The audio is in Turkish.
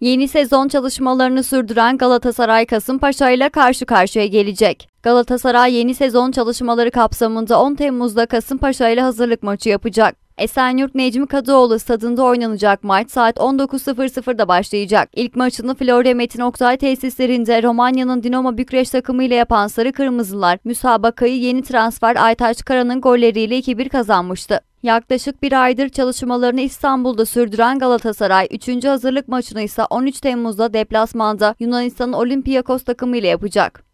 Yeni sezon çalışmalarını sürdüren Galatasaray Kasımpaşa ile karşı karşıya gelecek. Galatasaray yeni sezon çalışmaları kapsamında 10 Temmuz'da Kasımpaşa ile hazırlık maçı yapacak. Esenyurt Necmi Kadıoğlu stadında oynanacak maç saat 19.00'da başlayacak. İlk maçını Florya Metin Oktay tesislerinde Romanya'nın Dinamo Bükreş takımı ile yapan Sarı Kırmızılar, müsabakayı yeni transfer Aytaç Kara'nın golleriyle 2-1 kazanmıştı. Yaklaşık bir aydır çalışmalarını İstanbul'da sürdüren Galatasaray 3. hazırlık maçını ise 13 Temmuz'da deplasmanda Yunanistan'ın Olympiakos takımı ile yapacak.